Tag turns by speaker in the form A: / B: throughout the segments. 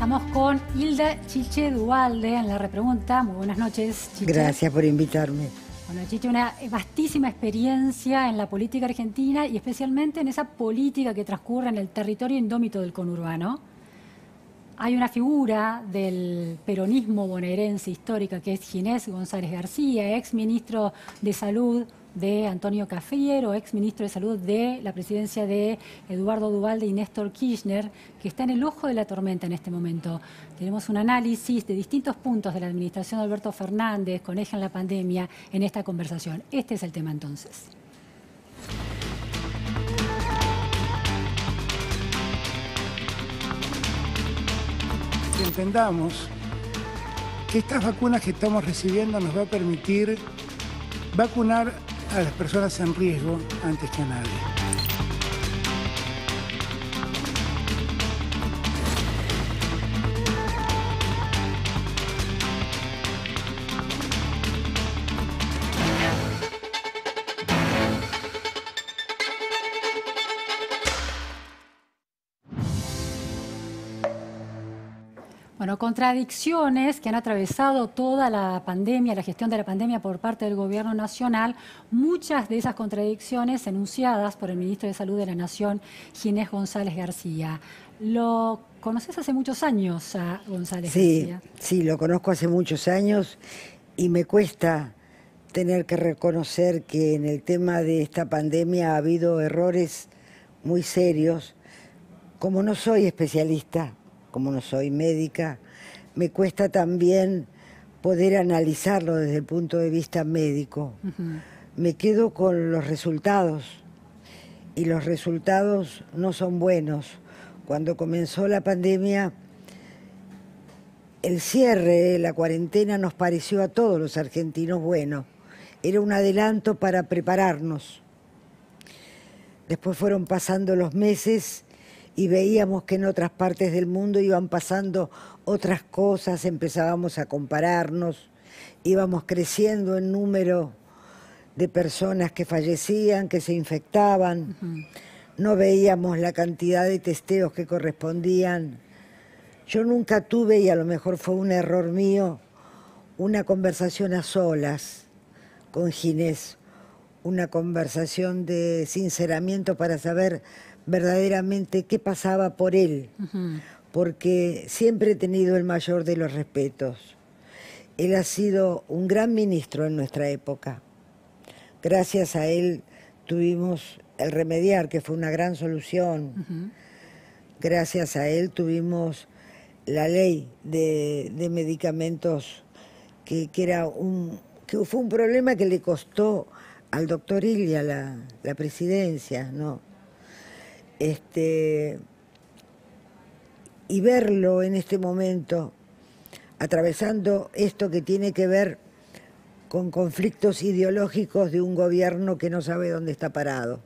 A: Estamos con Hilda Chiche Dualde en la repregunta. Muy buenas noches, Chiche. Gracias
B: por invitarme.
A: Bueno, Chiche, una vastísima experiencia en la política argentina y especialmente en esa política que transcurre en el territorio indómito del conurbano. Hay una figura del peronismo bonaerense histórica que es Ginés González García, ex ministro de Salud de Antonio Cafiero, ex ministro de Salud de la presidencia de Eduardo Duvalde y Néstor Kirchner, que está en el ojo de la tormenta en este momento. Tenemos un análisis de distintos puntos de la administración de Alberto Fernández con eje en la pandemia en esta conversación. Este es el tema entonces.
B: entendamos que estas vacunas que estamos recibiendo nos va a permitir vacunar a las personas en riesgo antes que a nadie.
A: Bueno, contradicciones que han atravesado toda la pandemia, la gestión de la pandemia por parte del Gobierno Nacional. Muchas de esas contradicciones enunciadas por el Ministro de Salud de la Nación, Ginés González García. Lo conoces hace muchos años González sí, García.
B: Sí, lo conozco hace muchos años y me cuesta tener que reconocer que en el tema de esta pandemia ha habido errores muy serios. Como no soy especialista, como no soy médica, me cuesta también poder analizarlo desde el punto de vista médico. Me quedo con los resultados y los resultados no son buenos. Cuando comenzó la pandemia, el cierre, la cuarentena nos pareció a todos los argentinos bueno. Era un adelanto para prepararnos. Después fueron pasando los meses y veíamos que en otras partes del mundo iban pasando otras cosas, empezábamos a compararnos, íbamos creciendo en número de personas que fallecían, que se infectaban, no veíamos la cantidad de testeos que correspondían. Yo nunca tuve, y a lo mejor fue un error mío, una conversación a solas con Ginés, una conversación de sinceramiento para saber verdaderamente qué pasaba por él, porque siempre he tenido el mayor de los respetos. Él ha sido un gran ministro en nuestra época. Gracias a él tuvimos el remediar, que fue una gran solución. Gracias a él tuvimos la ley de, medicamentos, que, era un, que fue un problema que le costó al doctor Ilia la, la presidencia, ¿no? Este, y verlo en este momento atravesando esto que tiene que ver con conflictos ideológicos de un gobierno que no sabe dónde está parado.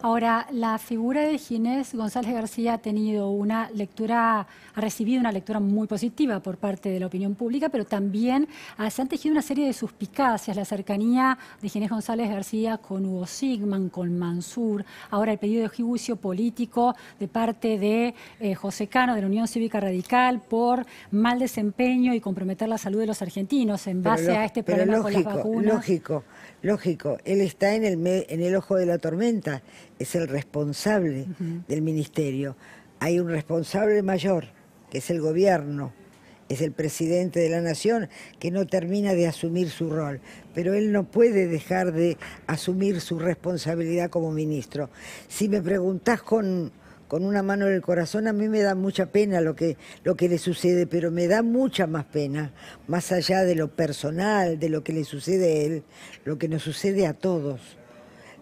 A: Ahora, la figura de Ginés González García ha tenido una lectura, ha recibido una lectura muy positiva por parte de la opinión pública, pero también se han tejido una serie de suspicacias, la cercanía de Ginés González García con Hugo Sigman, con Mansur, ahora el pedido de juicio político de parte de eh, José Cano de la Unión Cívica Radical por mal desempeño y comprometer la salud de los argentinos en base a este problema lógico, con las vacunas.
B: Lógico, lógico, él está en el ojo de la tormenta es el responsable del ministerio. Hay un responsable mayor, que es el gobierno, es el presidente de la nación, que no termina de asumir su rol, pero él no puede dejar de asumir su responsabilidad como ministro. Si me preguntás con, con una mano en el corazón, a mí me da mucha pena lo que, lo que le sucede, pero me da mucha más pena, más allá de lo personal, de lo que le sucede a él, lo que nos sucede a todos.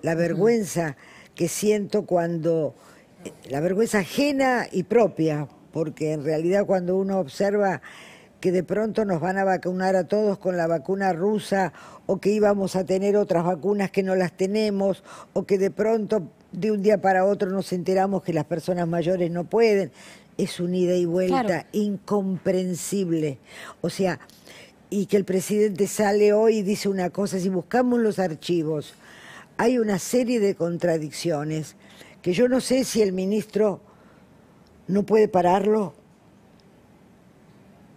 B: La vergüenza que siento cuando eh, la vergüenza ajena y propia, porque en realidad cuando uno observa que de pronto nos van a vacunar a todos con la vacuna rusa o que íbamos a tener otras vacunas que no las tenemos o que de pronto de un día para otro nos enteramos que las personas mayores no pueden. Es un ida y vuelta incomprensible. O sea, y que el presidente sale hoy y dice una cosa, si buscamos los archivos hay una serie de contradicciones que yo no sé si el ministro no puede pararlo.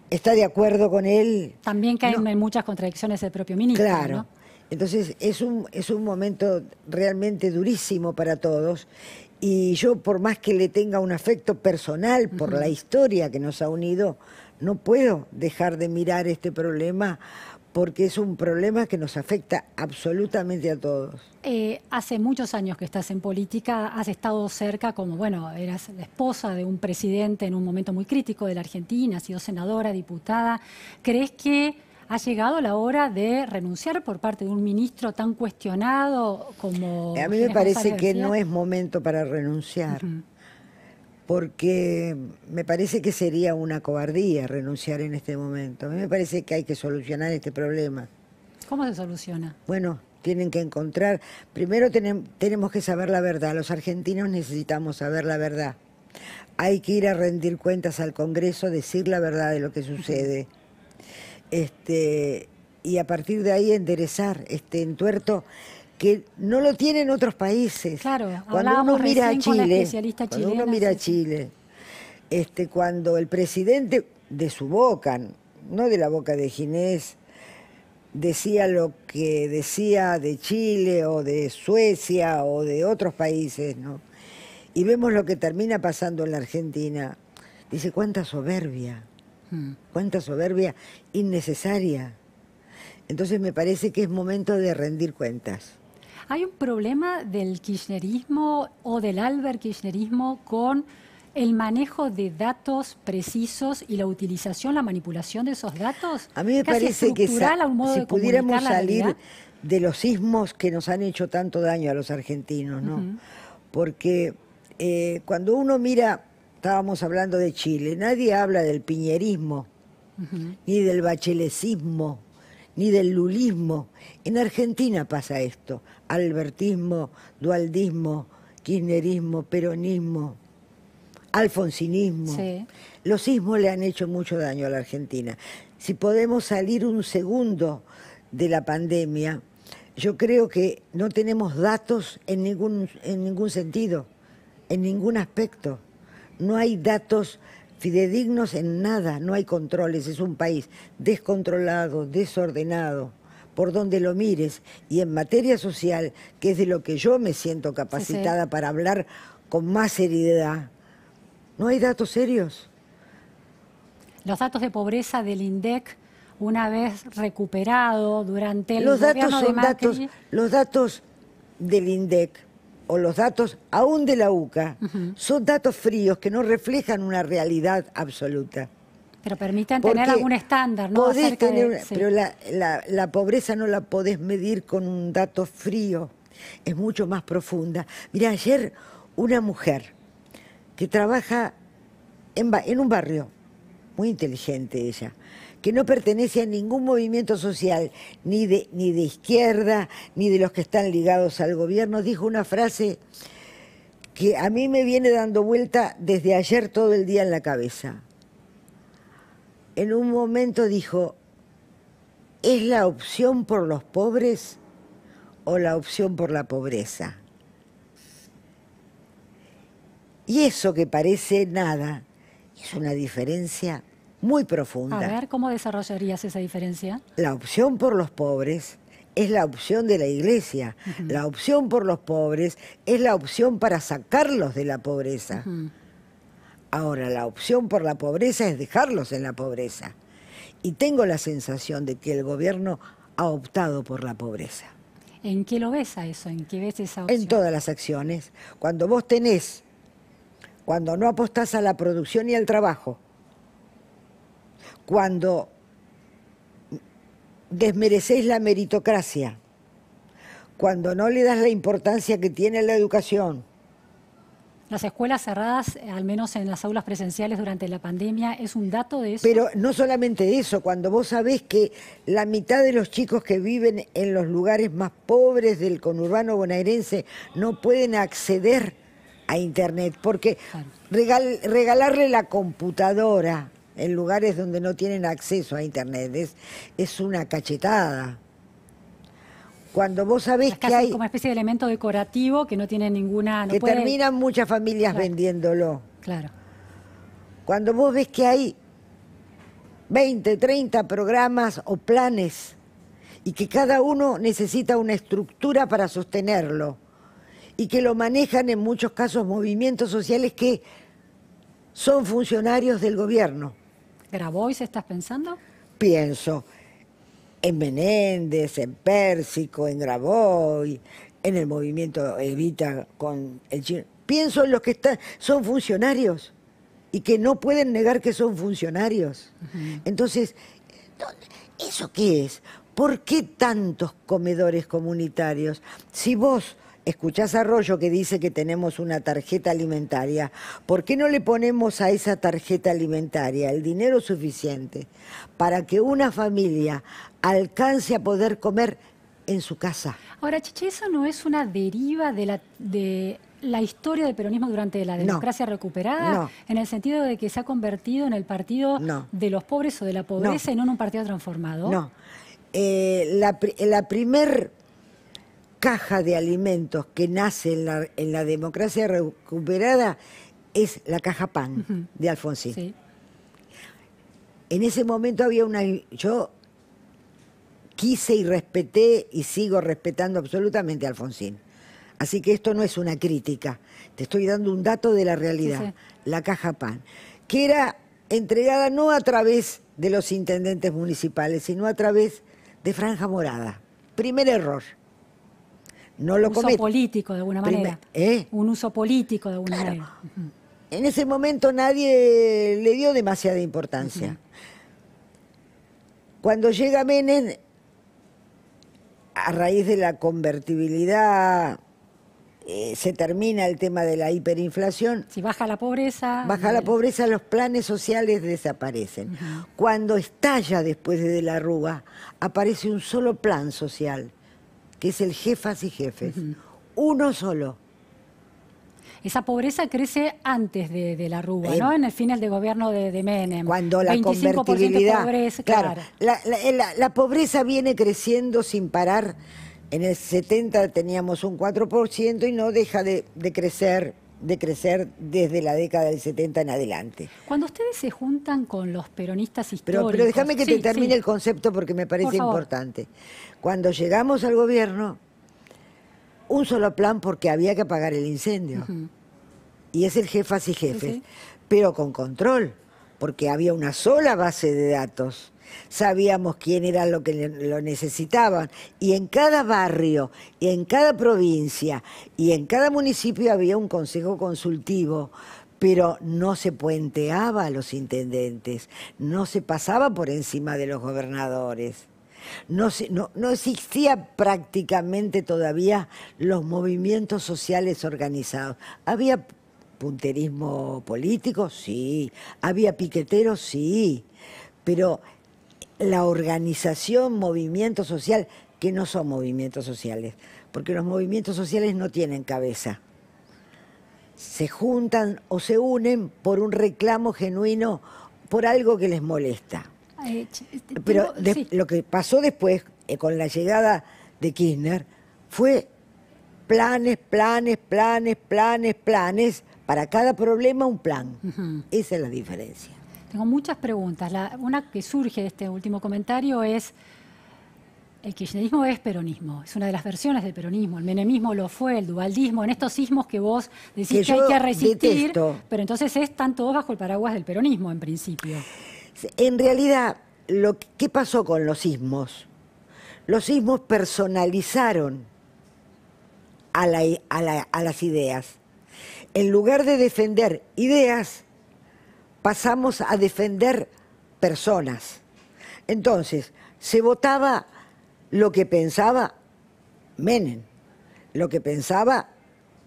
B: ¿Está de acuerdo con él?
A: También caen en muchas contradicciones el propio ministro. Claro.
B: Entonces es un, momento realmente durísimo para todos y yo por más que le tenga un afecto personal por la historia que nos ha unido, no puedo dejar de mirar este problema porque es un problema que nos afecta absolutamente a todos. Eh,
A: hace muchos años que estás en política, has estado cerca como, bueno, eras la esposa de un presidente en un momento muy crítico de la Argentina, has sido senadora, diputada. ¿Crees que ha llegado la hora de renunciar por parte de un ministro tan cuestionado
B: como... A mí me parece que no es momento para renunciar porque me parece que sería una cobardía renunciar en este momento. A mí me parece que hay que solucionar este problema.
A: ¿Cómo se soluciona?
B: Bueno, tienen que encontrar, primero tenemos que saber la verdad, los argentinos necesitamos saber la verdad. Hay que ir a rendir cuentas al Congreso, decir la verdad de lo que sucede. Este, y a partir de ahí enderezar este entuerto que no lo tienen otros países. Claro, cuando uno mira a Chile, cuando uno mira Chile, este, cuando el presidente de su boca, no de la boca de Ginés, decía lo que decía de Chile o de Suecia o de otros países, ¿no? Y vemos lo que termina pasando en la Argentina. Dice, cuánta soberbia, hmm. cuánta soberbia innecesaria. Entonces me parece que es momento de rendir cuentas.
A: ¿Hay un problema del kirchnerismo o del Albert Kirchnerismo con el manejo de datos precisos y la utilización, la manipulación de esos datos?
B: A mí me parece que si pudiéramos salir de los sismos que nos han hecho tanto daño a los argentinos, ¿no? Porque eh, cuando uno mira, estábamos hablando de Chile, nadie habla del piñerismo, ni del bachelecismo, ni del lulismo. En Argentina pasa esto albertismo, dualdismo, kirchnerismo, peronismo, alfonsinismo. Los sismos le han hecho mucho daño a la Argentina. Si podemos salir un segundo de la pandemia, yo creo que no tenemos datos en ningún, en ningún sentido, en ningún aspecto. No hay datos fidedignos en nada, no hay controles, es un país descontrolado, desordenado por donde lo mires, y en materia social, que es de lo que yo me siento capacitada para hablar con más seriedad, no hay datos serios.
A: Los datos de pobreza del INDEC, una vez recuperado durante el los datos de
B: los datos del INDEC o los datos aún de la UCA son datos fríos que no reflejan una realidad absoluta.
A: Pero permitan tener algún estándar, ¿no? Pero
B: la, pobreza no la podés medir con un dato frío, es mucho más profunda. Mira, ayer una mujer que trabaja en, en un barrio, muy inteligente ella, que no pertenece a ningún movimiento social, ni de, ni de izquierda, ni de los que están ligados al gobierno, dijo una frase que a mí me viene dando vuelta desde ayer todo el día en la cabeza en un momento dijo, ¿es la opción por los pobres o la opción por la pobreza? Y eso que parece nada es una diferencia muy profunda. A ver,
A: ¿cómo desarrollarías esa diferencia?
B: La opción por los pobres es la opción de la iglesia. La opción por los pobres es la opción para sacarlos de la pobreza. Ahora, la opción por la pobreza es dejarlos en la pobreza. Y tengo la sensación de que el gobierno ha optado por la pobreza. ¿En qué lo ves a eso? ¿En qué ves esa opción? En todas las acciones. Cuando vos tenés, cuando no apostás a la producción y al trabajo, cuando desmerecéis la meritocracia, cuando no le das la importancia que tiene la educación,
A: las escuelas cerradas, eh, al menos en las aulas presenciales durante la pandemia, ¿es un dato de eso? Pero
B: no solamente eso, cuando vos sabés que la mitad de los chicos que viven en los lugares más pobres del conurbano bonaerense no pueden acceder a Internet, porque regalarle la computadora en lugares donde no tienen acceso a Internet es, es una cachetada. Cuando vos sabés que hay... como especie de elemento
A: decorativo que no tiene ninguna... que terminan
B: muchas familias vendiéndolo. Claro. Cuando vos ves que hay 20, 30 programas o planes y que cada uno necesita una estructura para sostenerlo y que lo manejan en muchos casos movimientos sociales que son funcionarios del gobierno. ¿Grabois estás pensando? Pienso en Menéndez, en Pérsico, en Graboy, en el movimiento Evita con el chino. Pienso en los que están, son funcionarios y que no pueden negar que son funcionarios. Entonces, ¿eso qué es? ¿Por qué tantos comedores comunitarios? Si vos escuchás a Arroyo que dice que tenemos una tarjeta alimentaria, ¿por qué no le ponemos a esa tarjeta alimentaria el dinero suficiente para que una familia alcance a poder comer en su casa?
A: Ahora, Chiche, ¿eso no es una deriva de la... De la historia del peronismo durante la democracia recuperada, en el sentido de que se ha convertido en el partido de los pobres o de la pobreza y no en un partido transformado? No.
B: Eh, la, la primer caja de alimentos que nace en la, democracia recuperada es la caja pan de Alfonsín. En ese momento había una... Yo quise y respeté y sigo respetando absolutamente a Alfonsín. Así que esto no es una crítica, te estoy dando un dato de la realidad, la caja pan, que era entregada no a través de los intendentes municipales, sino a través de Franja Morada. Primer error lo ¿Eh? Un uso
A: político de alguna manera.
B: Un uso político de alguna manera. En ese momento nadie le dio demasiada importancia. Cuando llega Menem, a raíz de la convertibilidad, eh, se termina el tema de la hiperinflación. Si baja la pobreza. Baja la eh, pobreza, los planes sociales desaparecen. Cuando estalla después de, la Rúa, aparece un solo plan social que es el jefas y jefes. Uno solo.
A: Esa pobreza crece antes de, la Rúa, eh, ¿no? En el final de gobierno de, Menem. Cuando la convertibilidad. pobreza, claro. Eh, la,
B: la, pobreza viene creciendo sin parar. En el 70 teníamos un 4% y no deja de crecer de crecer desde la década del 70 en adelante.
A: Cuando ustedes se juntan con los peronistas históricos... Pero, déjame que te termine el
B: concepto porque me parece importante. Cuando llegamos al gobierno, un solo plan porque había que apagar el incendio. Y es el jefas y jefes, pero con control porque había una sola base de datos. Sabíamos quién era lo que lo necesitaban. Y en cada barrio, y en cada provincia, y en cada municipio había un consejo consultivo pero no se puenteaba a los intendentes, no se pasaba por encima de los gobernadores. No, existía prácticamente todavía los movimientos sociales organizados. Había punterismo político, sí. Había piqueteros, sí. Pero la organización, movimiento social, que no son movimientos sociales, porque los movimientos sociales no tienen cabeza. Se juntan o se unen por un reclamo genuino, por algo que les molesta.
A: Este Pero
B: lo que pasó después, eh, con la llegada de Kirchner, fue planes, planes, planes, planes, planes, para cada problema un plan. Esa es la diferencia.
A: Tengo muchas preguntas. una que surge de este último comentario es, el kirchnerismo es peronismo, es una de las versiones del peronismo. El menemismo lo fue, el dualdismo, en estos sismos que vos decís que, hay que resistir, pero entonces están todos bajo el paraguas del peronismo en principio.
B: En realidad, ¿qué pasó con los sismos? Los sismos personalizaron a las ideas en lugar de defender ideas, pasamos a defender personas. Entonces, se votaba lo que pensaba Menem, lo que pensaba,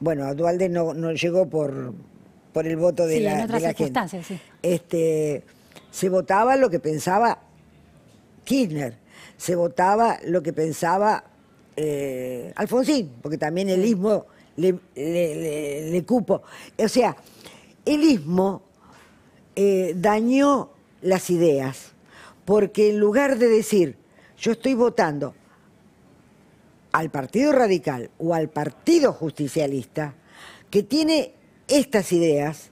B: bueno, a Dualde no, llegó por, por el voto de la, en Sí. Este, se votaba lo que pensaba Kirchner, se votaba lo que pensaba eh, Alfonsín, porque también el le, cupo. O sea, el ismo eh, dañó las ideas, porque en lugar de decir, yo estoy votando al Partido Radical o al Partido Justicialista, que tiene estas ideas,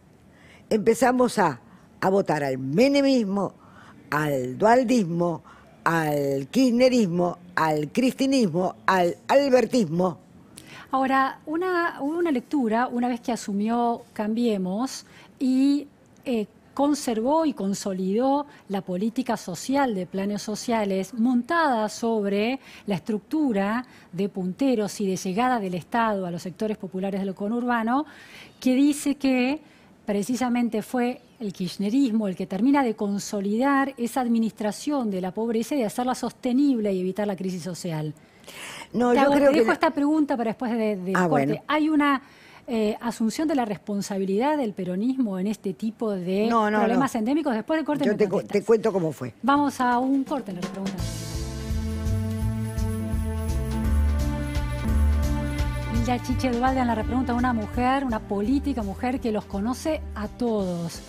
B: empezamos a, a votar al menemismo, al dualdismo, al kirchnerismo, al cristinismo, al albertismo.
A: Ahora, una, una lectura, una vez que asumió Cambiemos y eh, conservó y consolidó la política social de planes sociales montada sobre la estructura de punteros y de llegada del Estado a los sectores populares del conurbano, que dice que precisamente fue el kirchnerismo el que termina de consolidar esa administración de la pobreza y de hacerla sostenible y evitar la crisis social. No, te, yo creo te dejo esta pregunta para después de, ah, corte. Hay una eh, asunción de la responsabilidad del peronismo en este tipo de problemas endémicos. Después de corte. Yo
B: te, cuento cómo fue.
A: Vamos a un corte en la pregunta. Chiche Duvalde en la repregunta, una mujer, una política mujer que los conoce a todos.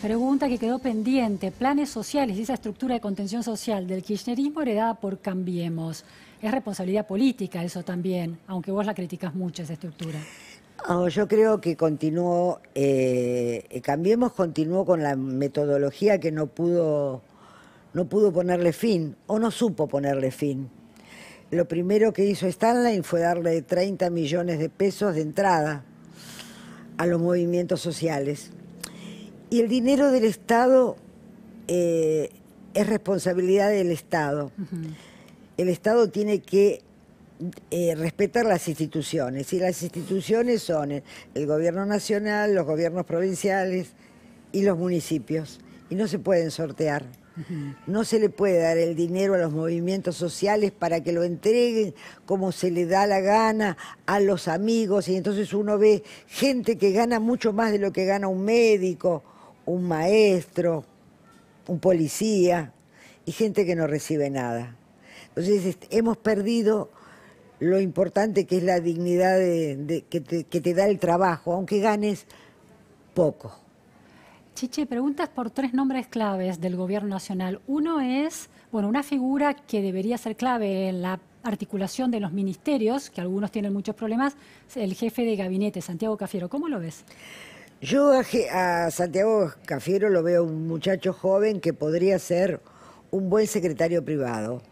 A: Pregunta que quedó pendiente, planes sociales y esa estructura de contención social del kirchnerismo heredada por Cambiemos. Es responsabilidad política eso también, aunque vos la criticas mucho esa
B: estructura. Ah, yo creo que continuó, eh, eh, Cambiemos continuó con la metodología que no pudo, no pudo ponerle fin o no supo ponerle fin. Lo primero que hizo Stanley fue darle 30 millones de pesos de entrada a los movimientos sociales. Y el dinero del Estado eh, es responsabilidad del Estado el Estado tiene que eh, respetar las instituciones. Y las instituciones son el, gobierno nacional, los gobiernos provinciales y los municipios. Y no se pueden sortear. No se le puede dar el dinero a los movimientos sociales para que lo entreguen como se le da la gana a los amigos. Y entonces uno ve gente que gana mucho más de lo que gana un médico, un maestro, un policía y gente que no recibe nada. Entonces este, hemos perdido lo importante que es la dignidad que, te, da el trabajo, aunque ganes poco. Chiche,
A: preguntas por tres nombres claves del Gobierno Nacional. Uno es, bueno, una figura que debería ser clave en la articulación de los ministerios, que algunos tienen muchos problemas, el jefe de gabinete, Santiago Cafiero. ¿Cómo lo ves?
B: Yo a Santiago Cafiero lo veo un muchacho joven que podría ser un buen secretario privado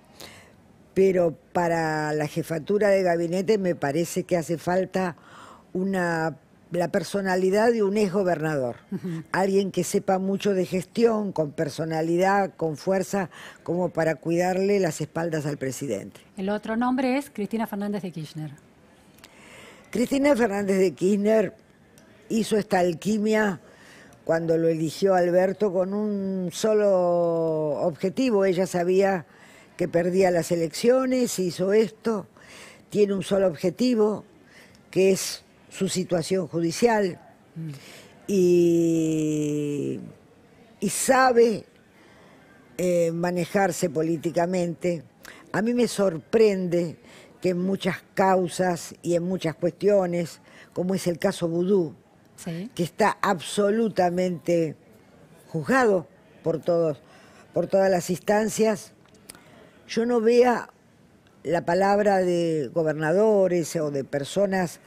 B: pero para la jefatura de gabinete me parece que hace falta una la personalidad de un ex gobernador, alguien que sepa mucho de gestión, con personalidad, con fuerza, como para cuidarle las espaldas al presidente.
A: El otro nombre es Cristina Fernández de Kirchner.
B: Cristina Fernández de Kirchner hizo esta alquimia cuando lo eligió Alberto con un solo objetivo. Ella sabía que perdía las elecciones, hizo esto, tiene un solo objetivo, que es su situación judicial, y, y sabe eh, manejarse políticamente. A mí me sorprende que en muchas causas y en muchas cuestiones, como es el caso Vudú, que está absolutamente juzgado por todos, por todas las instancias, yo no vea la palabra de gobernadores o de personas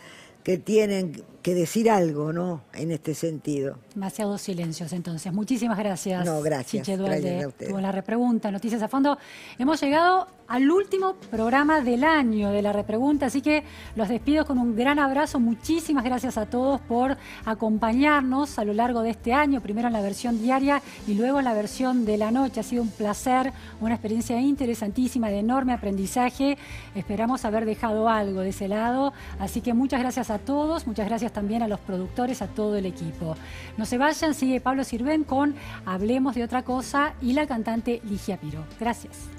B: que tienen que decir algo, ¿no? En este sentido.
A: Demasiados silencios, entonces. Muchísimas gracias. No, gracias. Chiche Duarte, la repregunta, Noticias a Fondo. Hemos llegado al último programa del año de la repregunta, así que los despido con un gran abrazo. Muchísimas gracias a todos por acompañarnos a lo largo de este año, primero en la versión diaria y luego en la versión de la noche. Ha sido un placer, una experiencia interesantísima, de enorme aprendizaje. Esperamos haber dejado algo de ese lado, así que muchas gracias a todos, muchas gracias también a los productores, a todo el equipo. No se vayan, sigue Pablo Sirven con Hablemos de otra cosa y la cantante Ligia Piro. Gracias.